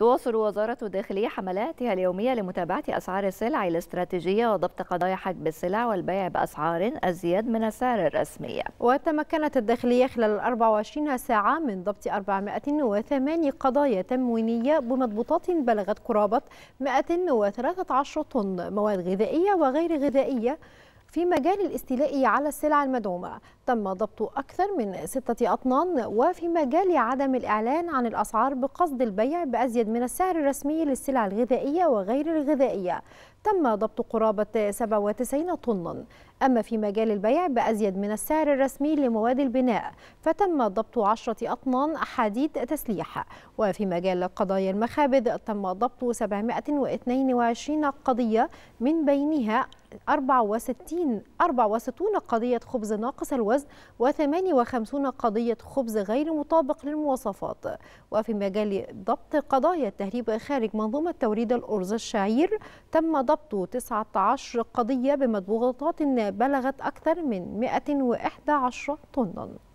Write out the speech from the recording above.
تواصل وزارة الداخلية حملاتها اليومية لمتابعة أسعار السلع الاستراتيجية وضبط قضايا حجب السلع والبيع بأسعار أزيد من السعر الرسمي وتمكنت الداخلية خلال 24 ساعة من ضبط 408 قضايا تموينية بمضبوطات بلغت قرابة 113 طن مواد غذائية وغير غذائية في مجال الاستيلاء على السلع المدعومة تم ضبط أكثر من ستة أطنان وفي مجال عدم الإعلان عن الأسعار بقصد البيع بأزيد من السعر الرسمي للسلع الغذائية وغير الغذائية تم ضبط قرابة 97 طنا أما في مجال البيع بأزيد من السعر الرسمي لمواد البناء فتم ضبط 10 أطنان حديد تسليح وفي مجال قضايا المخابز تم ضبط 722 قضية من بينها 64 64 قضية خبز ناقص الوزن و58 قضية خبز غير مطابق للمواصفات وفي مجال ضبط قضايا التهريب خارج منظومة توريد الأرز الشعير تم ضبط 19 قضية بمضبوطات بلغت أكثر من 111 طناً